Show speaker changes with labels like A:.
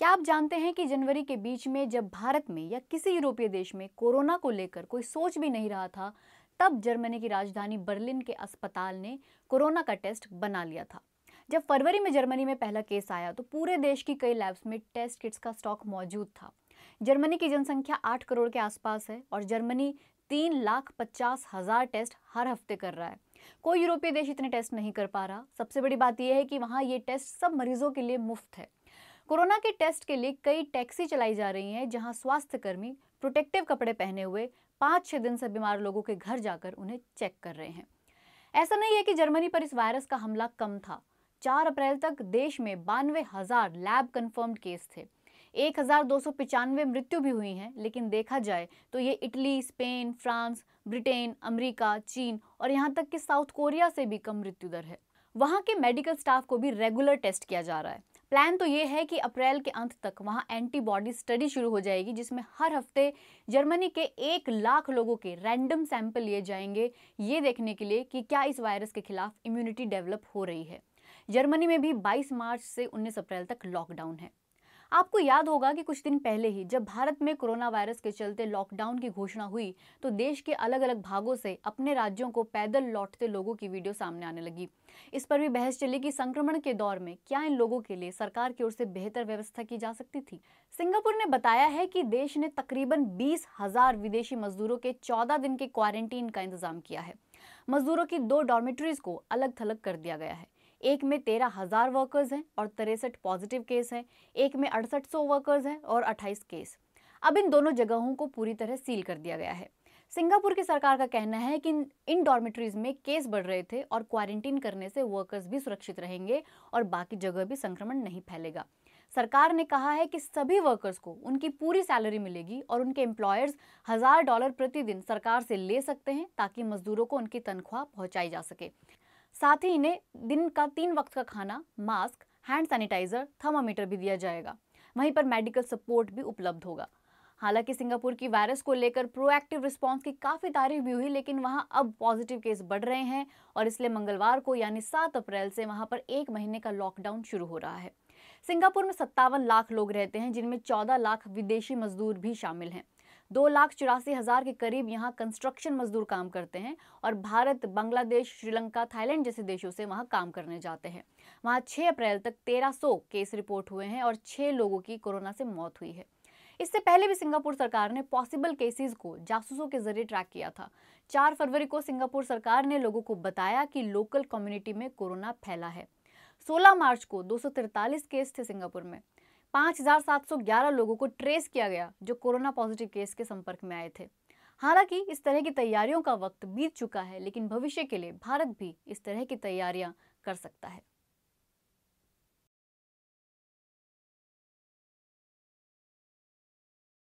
A: क्या आप जानते हैं कि जनवरी के बीच में जब भारत में या किसी यूरोपीय देश में कोरोना को लेकर कोई सोच भी नहीं रहा था तब जर्मनी की राजधानी बर्लिन के अस्पताल ने कोरोना का टेस्ट बना लिया था जब फरवरी में जर्मनी में पहला केस आया तो पूरे देश की कई लैब्स में टेस्ट किट्स का स्टॉक मौजूद था जर्मनी की जनसंख्या आठ करोड़ के आसपास है और जर्मनी तीन लाख पचास हजार टेस्ट हर हफ्ते कर रहा है कोई यूरोपीय देश इतने टेस्ट नहीं कर पा रहा सबसे बड़ी बात यह है कि वहाँ ये टेस्ट सब मरीजों के लिए मुफ्त है कोरोना के टेस्ट के लिए कई टैक्सी चलाई जा रही हैं जहां स्वास्थ्यकर्मी प्रोटेक्टिव कपड़े पहने हुए पाँच छः दिन से बीमार लोगों के घर जाकर उन्हें चेक कर रहे हैं ऐसा नहीं है कि जर्मनी पर इस वायरस का हमला कम था चार अप्रैल तक देश में बानवे हजार लैब कन्फर्म्ड केस थे एक हजार दो सौ पिचानवे मृत्यु भी हुई हैं लेकिन देखा जाए तो ये Italy Spain France Britain America चीन और यहाँ तक कि साउथ कोरिया से भी कम मृत्यु दर है वहाँ के मेडिकल स्टाफ को भी रेगुलर टेस्ट किया जा रहा है प्लान तो ये है कि अप्रैल के अंत तक वहाँ एंटीबॉडी स्टडी शुरू हो जाएगी जिसमें हर हफ्ते जर्मनी के एक लाख लोगों के रैंडम सैंपल लिए जाएंगे ये देखने के लिए कि क्या इस वायरस के खिलाफ इम्यूनिटी डेवलप हो रही है जर्मनी में भी 22 मार्च से 19 अप्रैल तक लॉकडाउन है आपको याद होगा कि कुछ दिन पहले ही जब भारत में कोरोना वायरस के चलते लॉकडाउन की घोषणा हुई तो देश के अलग अलग भागों से अपने राज्यों को पैदल लौटते लोगों की वीडियो सामने आने लगी इस पर भी बहस चली कि संक्रमण के दौर में क्या इन लोगों के लिए सरकार की ओर से बेहतर व्यवस्था की जा सकती थी सिंगापुर ने बताया है कि देश ने तकरीबन बीस हजार विदेशी मजदूरों के चौदह दिन के क्वारंटीन का इंतजाम किया है मजदूरों की दो डॉर्मेटरीज को अलग थलग कर दिया गया है एक में तेरह हज़ार वर्कर्स हैं और तिरसठ पॉजिटिव केस हैं एक में अड़सठ सौ वर्कर्स हैं और अट्ठाईस केस अब इन दोनों जगहों को पूरी तरह सील कर दिया गया है सिंगापुर की सरकार का कहना है कि इन डॉर्मेटरीज में केस बढ़ रहे थे और क्वारंटीन करने से वर्कर्स भी सुरक्षित रहेंगे और बाकी जगह भी संक्रमण नहीं फैलेगा सरकार ने कहा है कि सभी वर्कर्स को उनकी पूरी सैलरी मिलेगी और उनके एम्प्लॉयर्स हजार डॉलर प्रतिदिन सरकार से ले सकते हैं ताकि मजदूरों को उनकी तनख्वाह पहुंचाई जा सके साथ ही इन्हें दिन का तीन वक्त का खाना मास्क हैंड सैनिटाइजर थर्मामीटर भी दिया जाएगा वहीं पर मेडिकल सपोर्ट भी उपलब्ध होगा हालांकि सिंगापुर की वायरस को लेकर प्रोएक्टिव रिस्पांस की काफ़ी तारीफ भी हुई लेकिन वहां अब पॉजिटिव केस बढ़ रहे हैं और इसलिए मंगलवार को यानी सात अप्रैल से वहां पर एक महीने का लॉकडाउन शुरू हो रहा है सिंगापुर में सत्तावन लाख लोग रहते हैं जिनमें चौदह लाख विदेशी मजदूर भी शामिल हैं दो लाख चौरासी हज़ार के करीब यहाँ कंस्ट्रक्शन मजदूर काम करते हैं और भारत बांग्लादेश श्रीलंका थाईलैंड जैसे देशों से वहाँ काम करने जाते हैं वहाँ 6 अप्रैल तक 1300 केस रिपोर्ट हुए हैं और छः लोगों की कोरोना से मौत हुई है इससे पहले भी सिंगापुर सरकार ने पॉसिबल केसेस को जासूसों के जरिए ट्रैक किया था चार फरवरी को सिंगापुर सरकार ने लोगों को बताया कि लोकल कम्युनिटी में कोरोना फैला है 16 मार्च को दो केस थे सिंगापुर में 5,711 लोगों को ट्रेस किया गया जो कोरोना पॉजिटिव केस के संपर्क में आए थे हालांकि इस तरह की तैयारियों का वक्त बीत चुका है लेकिन भविष्य के लिए भारत भी इस तरह की तैयारियां कर सकता है